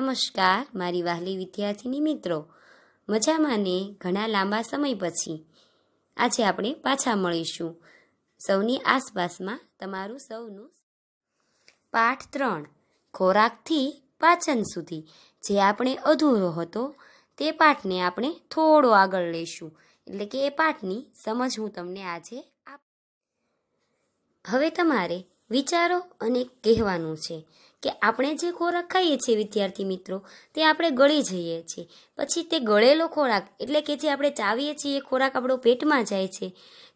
નમસ્કાર મારી વહાલી વિદ્યાર્થીની મિત્રો મજામાં ને ઘણા લાંબા સમય પછી આજે આપણે પાછા મળીશું સૌની આસપાસમાં તમારું સૌનું પાઠ ત્રણ ખોરાકથી પાચન સુધી જે આપણે અધૂરો હતો તે પાઠને આપણે થોડો આગળ લઈશું એટલે કે એ પાઠની સમજ હું તમને આજે આપ હવે તમારે વિચારો અને કહેવાનું છે કે આપણે જે ખોરાક ખાઈએ છીએ વિદ્યાર્થી મિત્રો તે આપણે ગળી જઈએ છીએ પછી તે ગળેલો ખોરાક એટલે કે જે આપણે ચાવીએ છીએ એ ખોરાક આપણો પેટમાં જાય છે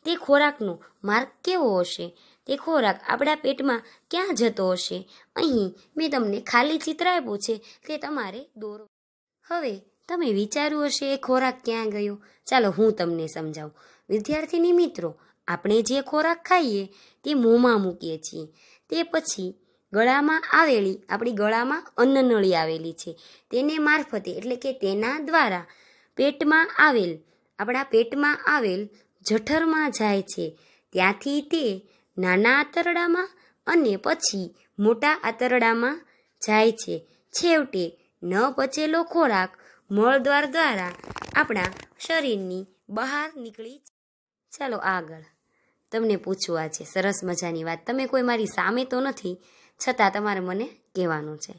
તે ખોરાકનો માર્ગ કેવો હશે તે ખોરાક આપણા પેટમાં ક્યાં જતો હશે અહીં મેં તમને ખાલી ચિત્ર આપ્યું છે તે તમારે દોરો હવે તમે વિચાર્યું હશે એ ખોરાક ક્યાં ગયો ચાલો હું તમને સમજાવું વિદ્યાર્થીની મિત્રો આપણે જે ખોરાક ખાઈએ તે મોંમાં મૂકીએ છીએ તે પછી ગળામાં આવેલી આપણી ગળામાં અન્નનળી આવેલી છે તેને મારફતે એટલે કે તેના દ્વારા પેટમાં આવેલ આપણા પેટમાં આવેલ જઠરમાં જાય છે ત્યાંથી તે નાના આંતરડામાં અને પછી મોટા આંતરડામાં જાય છે છેવટે ન પચેલો ખોરાક મળદ્વાર દ્વારા આપણા શરીરની બહાર નીકળી ચાલો આગળ તમને પૂછવા છે સરસ મજાની વાત તમે કોઈ મારી સામે તો નથી છતાં તમારે મને કહેવાનું છે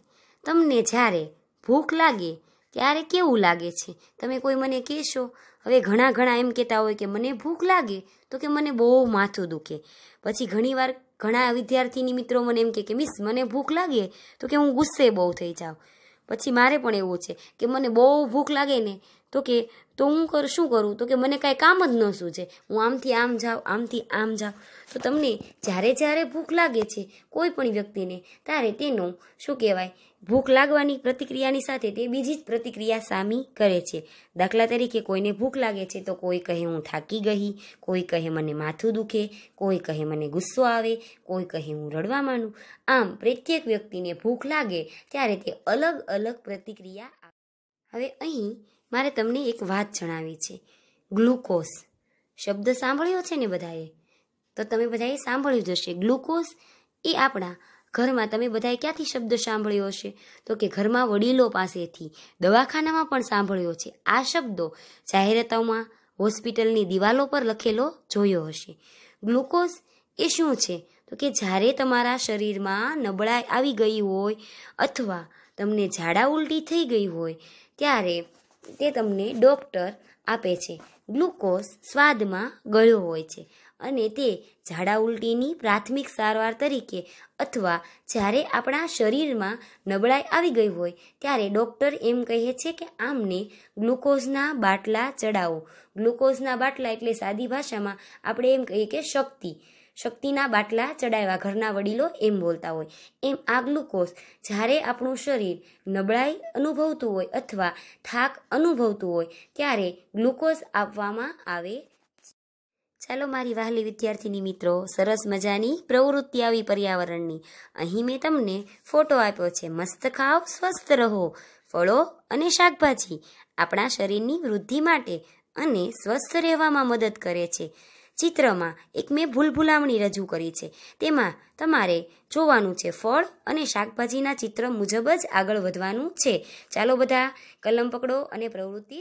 તમને જ્યારે ભૂખ લાગે ત્યારે કેવું લાગે છે તમે કોઈ મને કહેશો હવે ઘણા ઘણા એમ કહેતા હોય કે મને ભૂખ લાગે તો કે મને બહુ માથું દુખે પછી ઘણીવાર ઘણા વિદ્યાર્થીની મિત્રો મને એમ કહે કે મિસ મને ભૂખ લાગે તો કે હું ગુસ્સે બહુ થઈ જાઉં પછી મારે પણ એવું છે કે મને બહુ ભૂખ લાગે ને તો કે તો હું કર શું કરું તો કે મને કાંઈ કામ જ ન સૂજે હું આમથી આમ જાઉં આમથી આમ જાઉં તો તમને જ્યારે જ્યારે ભૂખ લાગે છે કોઈ પણ વ્યક્તિને ત્યારે તેનો શું કહેવાય ભૂખ લાગવાની પ્રતિક્રિયાની સાથે તે બીજી જ પ્રતિક્રિયા સામી કરે છે દાખલા તરીકે કોઈને ભૂખ લાગે છે તો કોઈ કહે હું થાકી ગઈ કોઈ કહે મને માથું દુખે કોઈ કહે મને ગુસ્સો આવે કોઈ કહે હું રડવા માનું આમ પ્રત્યેક વ્યક્તિને ભૂખ લાગે ત્યારે તે અલગ અલગ પ્રતિક્રિયા હવે અહીં મારે તમને એક વાત જણાવી છે ગ્લુકોઝ શબ્દ સાંભળ્યો છે ને બધાએ તો તમે બધાએ સાંભળ્યું જ હશે ગ્લુકોઝ એ આપણા ઘરમાં તમે બધાએ ક્યાંથી શબ્દ સાંભળ્યો હશે તો કે ઘરમાં વડીલો પાસેથી દવાખાનામાં પણ સાંભળ્યો છે આ શબ્દો જાહેરાતોમાં હોસ્પિટલની દિવાલો પર લખેલો જોયો હશે ગ્લુકોઝ એ શું છે તો કે જ્યારે તમારા શરીરમાં નબળાઈ આવી ગઈ હોય અથવા તમને ઝાડા ઉલટી થઈ ગઈ હોય ત્યારે તે તમને ડૉક્ટર આપે છે ગ્લુકોઝ સ્વાદમાં ગળ્યો હોય છે અને તે ઝાડા ઉલટીની પ્રાથમિક સારવાર તરીકે અથવા જ્યારે આપણા શરીરમાં નબળાઈ આવી ગઈ હોય ત્યારે ડૉક્ટર એમ કહે છે કે આમને ગ્લુકોઝના બાટલા ચડાવો ગ્લુકોઝના બાટલા એટલે સાદી ભાષામાં આપણે એમ કહીએ કે શક્તિ શક્તિના બાટલા ચડાવ્યા ઘરના વડીલો એમ બોલતા હોય એમ આ ગ્લુકોઝ જ્યારે આપણું શરીર નબળાઈ અનુભવતું હોય અથવા થાક અનુભવતું હોય ત્યારે ગ્લુકોઝ આપવામાં આવે ચાલો મારી વહાલી વિદ્યાર્થીની મિત્રો સરસ મજાની પ્રવૃત્તિ આવી પર્યાવરણની અહીં મેં તમને ફોટો આપ્યો છે મસ્ત ખાઓ સ્વસ્થ રહો ફળો અને શાકભાજી આપણા શરીરની વૃદ્ધિ માટે અને સ્વસ્થ રહેવામાં મદદ કરે છે ચિત્રમાં એક મેં ભૂલભુલામણી રજૂ કરી છે તેમાં તમારે જોવાનું છે ફળ અને શાકભાજીના ચિત્ર મુજબ જ આગળ વધવાનું છે ચાલો બધા કલમ પકડો અને પ્રવૃત્તિ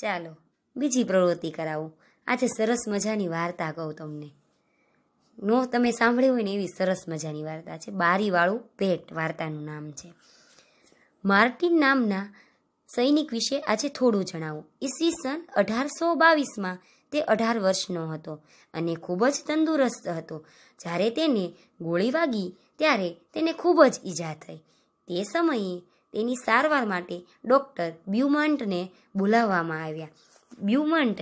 ચાલો બીજી પ્રવૃત્તિ કરાવું આજે સરસ મજાની વાર્તા કહું તમને નો તમે સાંભળી હોય ને એવી સરસ મજાની વાર્તા છે બારીવાળું ભેટ વાર્તાનું નામ છે માર્ટિન નામના સૈનિક વિશે આજે થોડું જણાવું ઈસવીસન અઢારસો બાવીસમાં તે અઢાર વર્ષનો હતો અને ખૂબ જ તંદુરસ્ત હતો જ્યારે તેને ગોળી વાગી ત્યારે તેને ખૂબ જ ઈજા થઈ તે સમયે તેની સારવાર માટે ડૉક્ટર બ્યુમન્ટને બોલાવવામાં આવ્યા બ્યુમન્ટ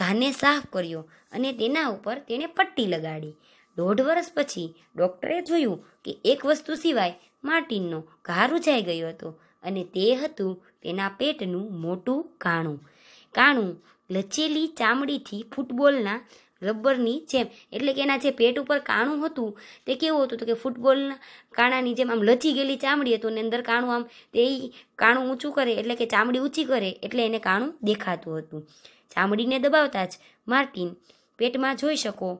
ઘાને સાફ કર્યો અને તેના ઉપર તેણે પટ્ટી લગાડી દોઢ વર્ષ પછી ડૉક્ટરે જોયું કે એક વસ્તુ સિવાય માર્ટિનનો ઘા રૂજાઈ ગયો હતો અને તે હતું તેના પેટનું મોટું કાણું કાણું લચેલી ચામડીથી ફૂટબોલના રબરની જેમ એટલે કે એના જે પેટ ઉપર કાણું હતું તે કેવું હતું તો કે ફૂટબોલના કાણાની જેમ આમ લચી ગયેલી ચામડી હતું અને અંદર કાણું આમ તે કાણું ઊંચું કરે એટલે કે ચામડી ઊંચી કરે એટલે એને કાણું દેખાતું હતું ચામડીને દબાવતા જ માર્ટિન પેટમાં જોઈ શકો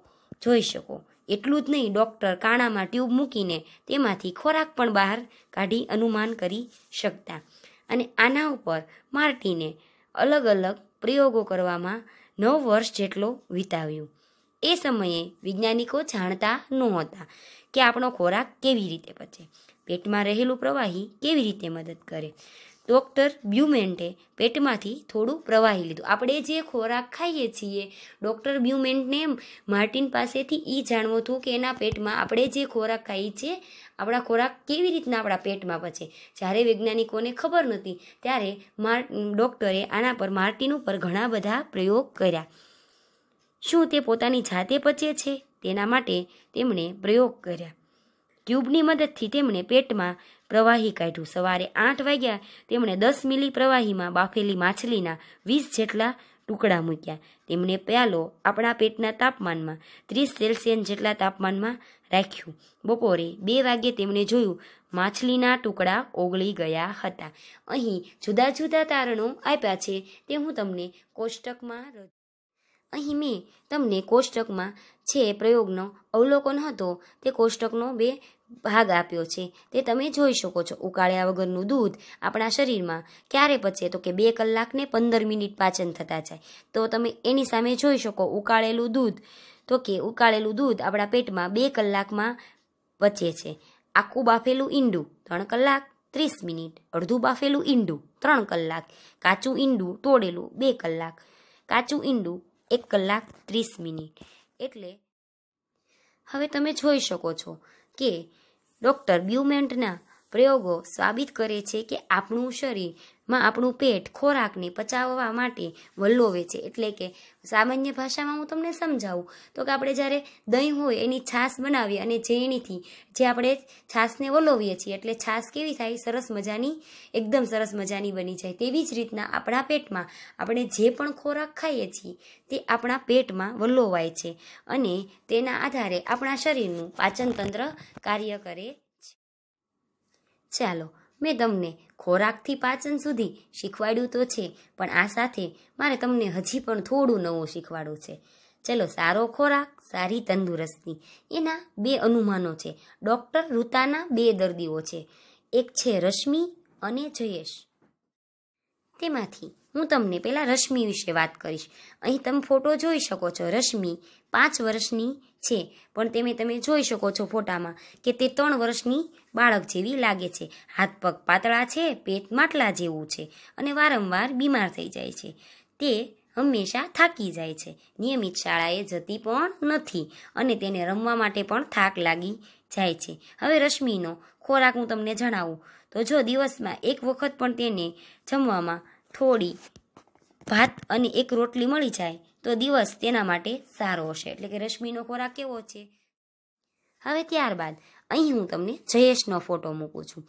જોઈ શકો એટલું જ નહીં ડૉક્ટર કાણામાં ટ્યુબ મૂકીને તેમાંથી ખોરાક પણ બહાર કાઢી અનુમાન કરી શકતા અને આના ઉપર માર્ટિને અલગ અલગ પ્રયોગો કરવામાં નવ વર્ષ જેટલો વિતાવ્યું એ સમયે વૈજ્ઞાનિકો જાણતા નહોતા કે આપણો ખોરાક કેવી રીતે પચે પેટમાં રહેલું પ્રવાહી કેવી રીતે મદદ કરે ડૉક્ટર બ્યુમેન્ટે પેટમાંથી થોડું પ્રવાહી લીધું આપણે જે ખોરાક ખાઈએ છીએ ડૉક્ટર બ્યુમેન્ટને માર્ટિન પાસેથી એ જાણવું હતું કે એના પેટમાં આપણે જે ખોરાક ખાઈએ છીએ આપણા ખોરાક કેવી રીતના આપણા પેટમાં પચે જ્યારે વૈજ્ઞાનિકોને ખબર નહોતી ત્યારે માર ડૉક્ટરે આના પર માર્ટિન ઉપર ઘણા બધા પ્રયોગ કર્યા શું તે પોતાની જાતે પચે છે તેના માટે તેમણે પ્રયોગ કર્યા ટ્યુબની મદદથી તેમણે પેટમાં પ્રવાહી કાઢ્યું સવારે આઠ વાગ્યા તેમણે દસ મિલી પ્રવાહીમાં બાફેલી માછલીના વીસ જેટલા ટુકડા મૂક્યા તેમણે પ્યાલો આપણા પેટના તાપમાનમાં ત્રીસ સેલ્સિયસ જેટલા તાપમાનમાં રાખ્યું બપોરે બે વાગ્યે તેમણે જોયું માછલીના ટુકડા ઓગળી ગયા હતા અહીં જુદા જુદા તારણો આપ્યા છે તે હું તમને કોષ્ટકમાં અહીં મેં તમને કોષ્ટકમાં છે પ્રયોગનો અવલોકન હતો તે કોષ્ટકનો બે ભાગ આપ્યો છે તે તમે જોઈ શકો છો ઉકાળ્યા વગરનું દૂધ આપણા શરીરમાં ક્યારે પચે તો કે બે કલાકને પંદર મિનિટ પાચન થતાં જાય તો તમે એની સામે જોઈ શકો ઉકાળેલું દૂધ તો કે ઉકાળેલું દૂધ આપણા પેટમાં બે કલાકમાં પચે છે આખું બાફેલું ઈંડું ત્રણ કલાક ત્રીસ મિનિટ અડધું બાફેલું ઈંડું ત્રણ કલાક કાચું ઈંડું તોડેલું બે કલાક કાચું ઈંડું એક કલાક ત્રીસ મિનિટ એટલે હવે તમે જોઈ શકો છો કે ડૉક્ટર બ્યુમેન્ટના પ્રયોગો સાબિત કરે છે કે આપણું શરીર માં આપણું પેટ ખોરાકને પચાવવા માટે વલ્લોવે છે એટલે કે સામાન્ય ભાષામાં હું તમને સમજાવું તો કે આપણે જ્યારે દહીં હોય એની છાશ બનાવીએ અને ઝેણીથી જે આપણે છાશને વલોવીએ છીએ એટલે છાશ કેવી થાય સરસ મજાની એકદમ સરસ મજાની બની જાય તેવી જ રીતના આપણા પેટમાં આપણે જે પણ ખોરાક ખાઈએ છીએ તે આપણા પેટમાં વલ્લોવાય છે અને તેના આધારે આપણા શરીરનું પાચનતંત્ર કાર્ય કરે છે ચાલો મેં તમને ખોરાકથી પાચન સુધી શીખવાડ્યું તો છે પણ આ સાથે મારે તમને હજી પણ થોડું નવું શીખવાડવું છે ચલો સારો ખોરાક સારી તંદુરસ્તી એના બે અનુમાનો છે ડૉક્ટર રૂતાના બે દર્દીઓ છે એક છે રશ્મિ અને જયેશ તેમાંથી હું તમને પહેલાં રશ્મિ વિશે વાત કરીશ અહીં તમે ફોટો જોઈ શકો છો રશ્મિ પાંચ વર્ષની છે પણ તમે તમે જોઈ શકો છો ફોટામાં કે તે ત્રણ વર્ષની બાળક જેવી લાગે છે હાથ પગ પાતળા છે પેટ માટલા જેવું છે અને વારંવાર બીમાર થઈ જાય છે તે હંમેશા થાકી જાય છે નિયમિત શાળાએ જતી પણ નથી અને તેને રમવા માટે પણ થાક લાગી જાય છે હવે રશ્મિનો ખોરાક હું તમને જણાવું તો જો દિવસમાં એક વખત પણ તેને જમવામાં થોડી ભાત અને એક રોટલી મળી જાય તો દિવસ તેના માટે સારો હશે એટલે કે રશ્મિનો ખોરાક કેવો છે હવે ત્યારબાદ અહીં હું તમને જયેશનો ફોટો મૂકું છું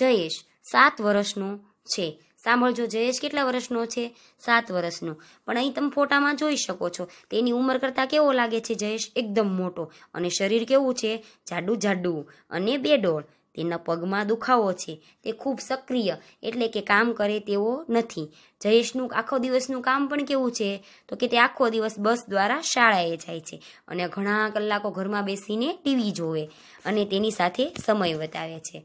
જયેશ સાત વર્ષનો છે સાંભળજો જયેશ કેટલા વર્ષનો છે સાત વર્ષનો પણ અહીં તમે ફોટામાં જોઈ શકો છો તેની ઉંમર કરતાં કેવો લાગે છે જયેશ એકદમ મોટો અને શરીર કેવું છે જાડું જાડું અને બેડોળ તેના પગમાં દુખાવો છે તે ખૂબ સક્રિય એટલે કે કામ કરે તેવો નથી જયેશનું આખો દિવસનું કામ પણ કેવું છે તો કે તે આખો દિવસ બસ દ્વારા શાળાએ જાય છે અને ઘણા કલાકો ઘરમાં બેસીને ટીવી જોવે અને તેની સાથે સમય વતાવે છે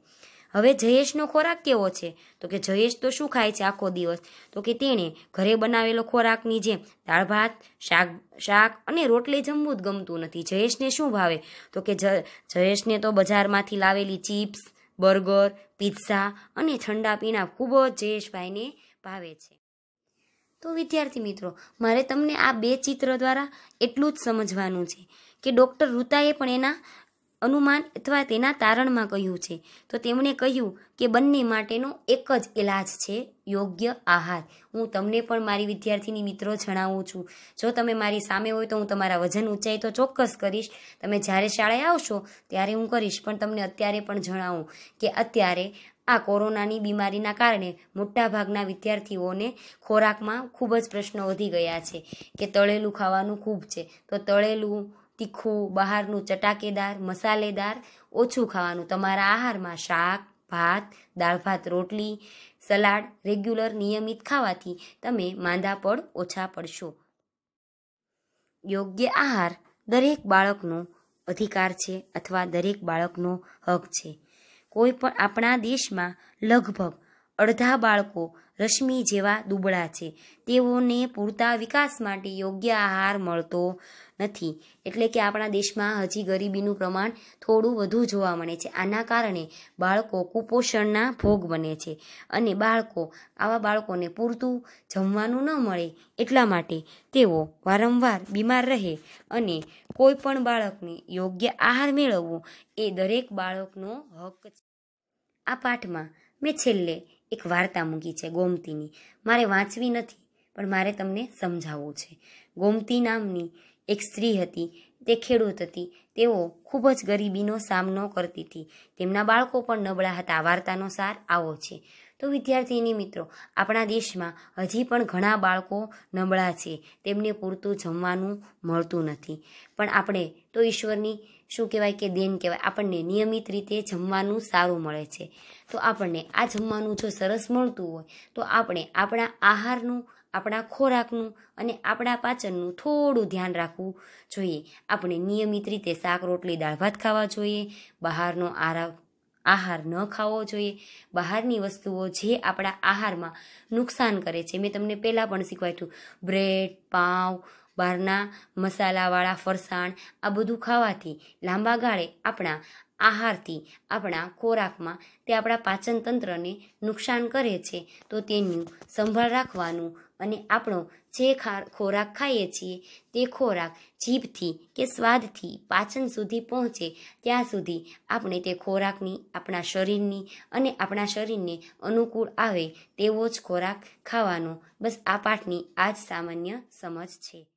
હવે જયેશનો ખોરાક કેવો છે તો કે જયેશ તો શું ખાય છે આખો દિવસ તો કે તેણે ઘરે બનાવેલો ખોરાકની જેમ દાળ ભાત શાક શાક અને રોટલી જમવું જ ગમતું નથી જયેશને શું ભાવે તો કે જયેશને તો બજારમાંથી લાવેલી ચિપ્સ બર્ગર પિઝા અને ઠંડા પીણા ખૂબ જ જયેશભાઈને ભાવે છે તો વિદ્યાર્થી મિત્રો મારે તમને આ બે ચિત્ર દ્વારા એટલું જ સમજવાનું છે કે ડૉક્ટર રૂતાએ પણ એના અનુમાન અથવા તેના તારણમાં કહ્યું છે તો તેમણે કહ્યું કે બંને માટેનો એક જ ઇલાજ છે યોગ્ય આહાર હું તમને પણ મારી વિદ્યાર્થીની મિત્રો જણાવું છું જો તમે મારી સામે હોય તો હું તમારા વજન ઊંચાઈ તો ચોક્કસ કરીશ તમે જ્યારે શાળાએ આવશો ત્યારે હું કરીશ પણ તમને અત્યારે પણ જણાવું કે અત્યારે આ કોરોનાની બીમારીના કારણે મોટાભાગના વિદ્યાર્થીઓને ખોરાકમાં ખૂબ જ પ્રશ્નો વધી ગયા છે કે તળેલું ખાવાનું ખૂબ છે તો તળેલું તીખું બહારનું ચટાકેદાર મસાલેદાર ઓછું ખાવાનું તમારા આહારમાં શાક ભાત દાળ ભાત રોટલી સલાડ રેગ્યુલર નિયમિત ખાવાથી તમે માંદા પડ ઓછા પડશો યોગ્ય આહાર દરેક બાળકનો અધિકાર છે અથવા દરેક બાળકનો હક છે કોઈ પણ આપણા દેશમાં લગભગ અડધા બાળકો રશ્મિ જેવા દુબળા છે તેઓને પૂરતા વિકાસ માટે યોગ્ય આહાર મળતો નથી એટલે કે આપણા દેશમાં હજી ગરીબીનું પ્રમાણ થોડું વધુ જોવા મળે છે આના કારણે બાળકો કુપોષણના ભોગ બને છે અને બાળકો આવા બાળકોને પૂરતું જમવાનું ન મળે એટલા માટે તેઓ વારંવાર બીમાર રહે અને કોઈ પણ બાળકને યોગ્ય આહાર મેળવવો એ દરેક બાળકનો હક છે આ પાઠમાં મેં છેલ્લે એક વાર્તા મૂકી છે ગોમતીની મારે વાંચવી નથી પણ મારે તમને સમજાવવું છે ગોમતી નામની એક સ્ત્રી હતી તે ખેડૂત હતી તેઓ ખૂબ જ ગરીબીનો સામનો કરતી હતી તેમના બાળકો પણ નબળા હતા વાર્તાનો સાર આવો છે તો વિદ્યાર્થીની મિત્રો આપણા દેશમાં હજી પણ ઘણા બાળકો નબળા છે તેમને પૂરતું જમવાનું મળતું નથી પણ આપણે તો ઈશ્વરની શું કહેવાય કે દેન કહેવાય આપણને નિયમિત રીતે જમવાનું સારું મળે છે તો આપણને આ જમવાનું જો સરસ મળતું હોય તો આપણે આપણા આહારનું આપણા ખોરાકનું અને આપણા પાચનનું થોડું ધ્યાન રાખવું જોઈએ આપણે નિયમિત રીતે શાક રોટલી દાળ ભાત ખાવા જોઈએ બહારનો આરા આહાર ન ખાવો જોઈએ બહારની વસ્તુઓ જે આપણા આહારમાં નુકસાન કરે છે મેં તમને પહેલાં પણ શીખવાડ્યું બ્રેડ પાઉં બહારના મસાલાવાળા ફરસાણ આ બધું ખાવાથી લાંબા ગાળે આપણા આહારથી આપણા ખોરાકમાં તે આપણા પાચનતંત્રને નુકસાન કરે છે તો તેનું સંભાળ રાખવાનું અને આપણો જે ખોરાક ખાઈએ છીએ તે ખોરાક જીભથી કે સ્વાદથી પાચન સુધી પહોંચે ત્યાં સુધી આપણે તે ખોરાકની આપણા શરીરની અને આપણા શરીરને અનુકૂળ આવે તેવો જ ખોરાક ખાવાનો બસ આ પાઠની આ જ સામાન્ય સમજ છે